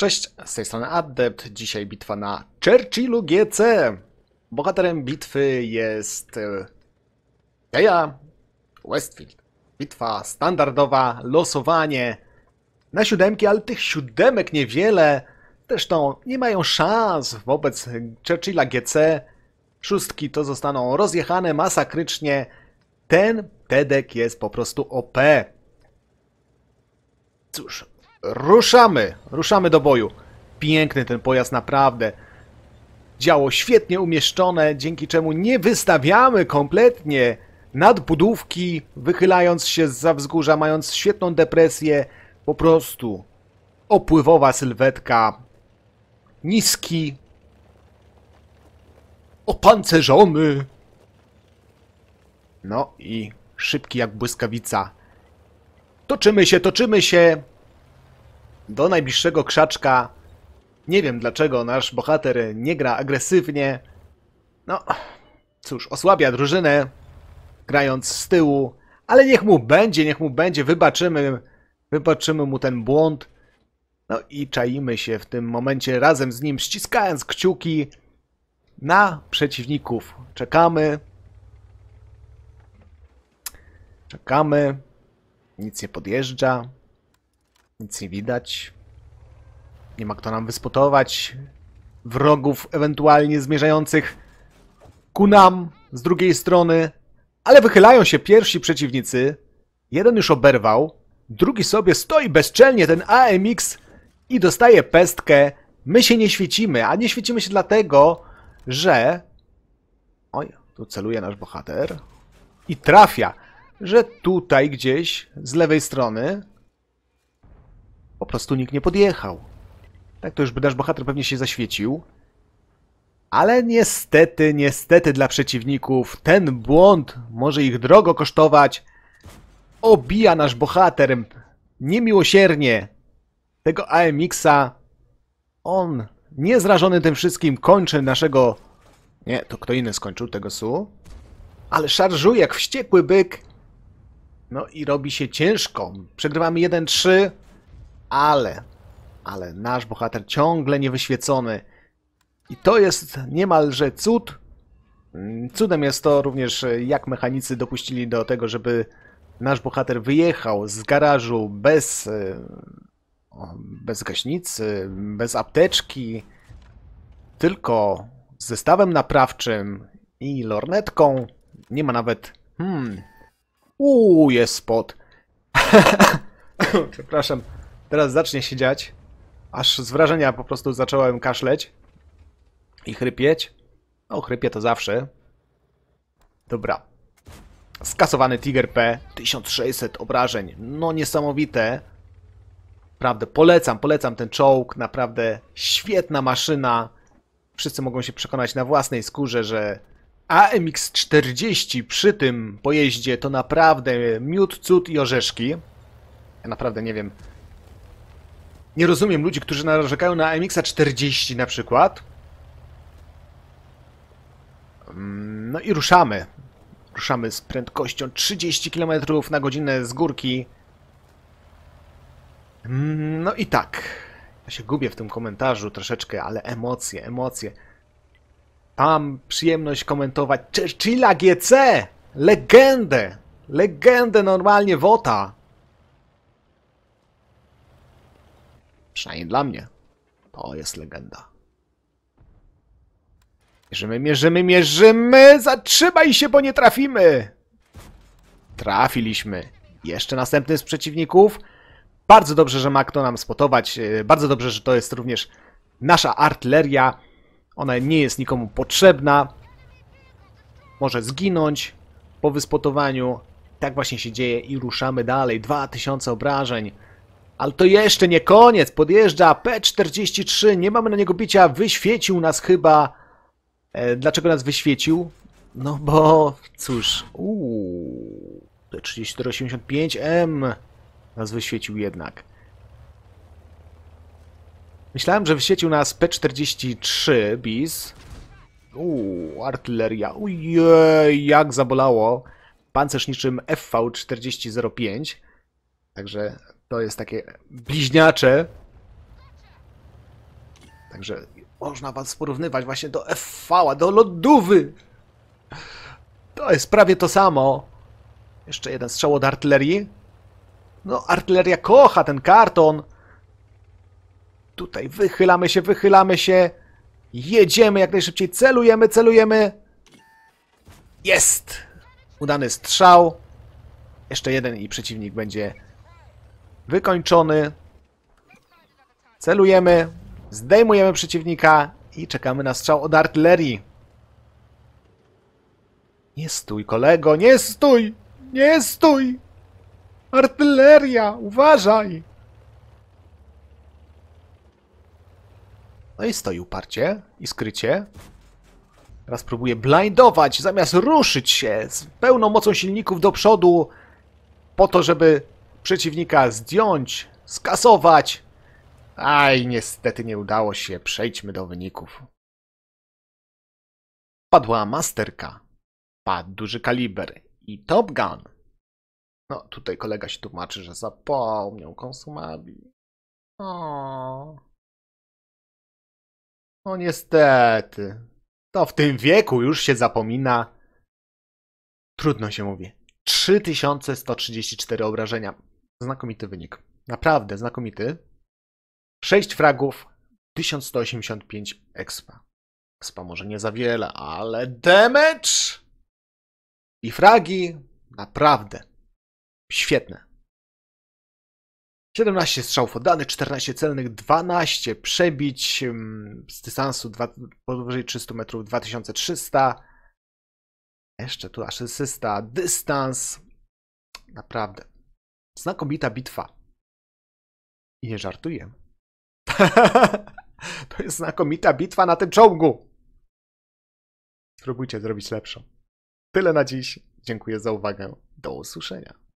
Cześć, z tej strony Adept. Dzisiaj bitwa na Churchillu GC. Bohaterem bitwy jest Deja Westfield. Bitwa standardowa, losowanie na siódemki, ale tych siódemek niewiele. Zresztą nie mają szans wobec Churchilla GC. Szóstki to zostaną rozjechane masakrycznie. Ten Tedek jest po prostu OP. Cóż, Ruszamy! Ruszamy do boju. Piękny ten pojazd, naprawdę. Działo świetnie umieszczone, dzięki czemu nie wystawiamy kompletnie nadbudówki, wychylając się za wzgórza, mając świetną depresję. Po prostu opływowa sylwetka, niski, opancerzony. No i szybki jak błyskawica. Toczymy się, toczymy się, do najbliższego krzaczka. Nie wiem dlaczego nasz bohater nie gra agresywnie. No, cóż, osłabia drużynę, grając z tyłu, ale niech mu będzie, niech mu będzie, wybaczymy, wybaczymy mu ten błąd. No i czaimy się w tym momencie razem z nim, ściskając kciuki na przeciwników. Czekamy. Czekamy. Nic nie podjeżdża. Nic nie widać. Nie ma kto nam wyspotować. Wrogów ewentualnie zmierzających ku nam z drugiej strony. Ale wychylają się pierwsi przeciwnicy. Jeden już oberwał. Drugi sobie stoi bezczelnie, ten AMX, i dostaje pestkę. My się nie świecimy, a nie świecimy się dlatego, że... Oj, tu celuje nasz bohater. I trafia, że tutaj gdzieś z lewej strony po prostu nikt nie podjechał. Tak to już by nasz bohater pewnie się zaświecił. Ale niestety, niestety dla przeciwników ten błąd może ich drogo kosztować. Obija nasz bohater niemiłosiernie tego AMX-a. On, niezrażony tym wszystkim, kończy naszego... Nie, to kto inny skończył tego Su. Ale szarżuje jak wściekły byk. No i robi się ciężko. Przegrywamy 1-3 ale, ale nasz bohater ciągle niewyświecony. I to jest niemalże cud. Mm, cudem jest to również, e, jak mechanicy dopuścili do tego, żeby nasz bohater wyjechał z garażu bez, e, bez gaśnicy, bez apteczki, tylko z zestawem naprawczym i lornetką. Nie ma nawet... Hmm... Uuu, jest spot. Przepraszam. Teraz zacznie się dziać. Aż z wrażenia po prostu zacząłem kaszleć. I chrypieć. No, chrypie to zawsze. Dobra. Skasowany Tiger P. 1600 obrażeń. No, niesamowite. Prawdę polecam, polecam ten czołg. Naprawdę świetna maszyna. Wszyscy mogą się przekonać na własnej skórze, że AMX-40 przy tym pojeździe to naprawdę miód, cud i orzeszki. Ja naprawdę nie wiem, nie rozumiem ludzi, którzy narzekają na MX-a 40 na przykład. Mm, no i ruszamy. Ruszamy z prędkością 30 km na godzinę z górki. Mm, no i tak. Ja się gubię w tym komentarzu troszeczkę, ale emocje, emocje. Mam przyjemność komentować Churchilla GC! Legendę! Legendę normalnie WOTA! Przynajmniej dla mnie. To jest legenda. Mierzymy, mierzymy, mierzymy! Zatrzymaj się, bo nie trafimy! Trafiliśmy. Jeszcze następny z przeciwników. Bardzo dobrze, że ma kto nam spotować. E, bardzo dobrze, że to jest również nasza artyleria. Ona nie jest nikomu potrzebna. Może zginąć po wyspotowaniu. Tak właśnie się dzieje i ruszamy dalej. 2000 obrażeń. Ale to jeszcze nie koniec. Podjeżdża P43. Nie mamy na niego bicia. Wyświecił nas chyba. E, dlaczego nas wyświecił? No bo cóż. Uuu. P3485M nas wyświecił jednak. Myślałem, że wyświecił nas P43 bis. Uuu, artyleria. Ujej, jak zabolało. Pancerz niczym FV4005. Także to jest takie bliźniacze. Także można was porównywać właśnie do FV, do lodówy. To jest prawie to samo. Jeszcze jeden strzał od artylerii. No, artyleria kocha ten karton. Tutaj wychylamy się, wychylamy się. Jedziemy jak najszybciej. Celujemy, celujemy. Jest! Udany strzał. Jeszcze jeden i przeciwnik będzie wykończony. Celujemy, zdejmujemy przeciwnika i czekamy na strzał od artylerii. Nie stój, kolego, nie stój! Nie stój! Artyleria, uważaj! No i stoi uparcie i skrycie. Teraz próbuje blindować, zamiast ruszyć się z pełną mocą silników do przodu, po to, żeby przeciwnika zdjąć, skasować. Aj, niestety nie udało się. Przejdźmy do wyników. Padła masterka. Padł duży kaliber i Top Gun. No, tutaj kolega się tłumaczy, że zapomniał konsumabi. O. No niestety. To w tym wieku już się zapomina. Trudno się mówi. 3134 obrażenia. Znakomity wynik. Naprawdę znakomity. 6 fragów, 1185 expa. Expa może nie za wiele, ale damage i fragi naprawdę świetne. 17 strzałów oddanych, 14 celnych, 12 przebić mm, z dystansu 2, powyżej 300 metrów 2300. Jeszcze tu asysta, dystans. Naprawdę Znakomita bitwa. I nie żartuję. to jest znakomita bitwa na tym czołgu. Spróbujcie zrobić lepszą. Tyle na dziś. Dziękuję za uwagę. Do usłyszenia.